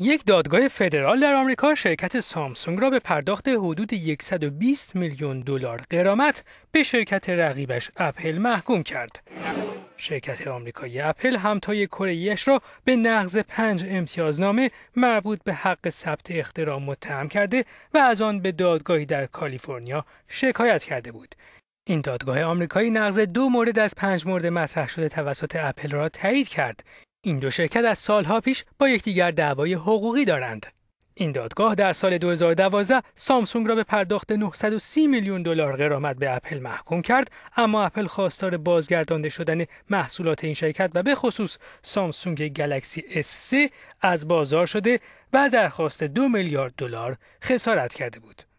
یک دادگاه فدرال در آمریکا شرکت سامسونگ را به پرداخت حدود 120 میلیون دلار قرامت به شرکت رقیبش اپل محکوم کرد. شرکت آمریکایی اپل همتای کره‌ایش را به نقض پنج امتیازنامه مربوط به حق ثبت اختراع متهم کرده و از آن به دادگاهی در کالیفرنیا شکایت کرده بود. این دادگاه آمریکایی نقض دو مورد از پنج مورد مطرح شده توسط اپل را تایید کرد. این دو شرکت از سالها پیش با یکدیگر دعوای حقوقی دارند. این دادگاه در سال 2012 سامسونگ را به پرداخت 930 میلیون دلار قرامت به اپل محکوم کرد اما اپل خواستار بازگردانده شدن محصولات این شرکت و به خصوص سامسونگ گلکسی S3 از بازار شده و درخواست 2 میلیارد دلار خسارت کرده بود.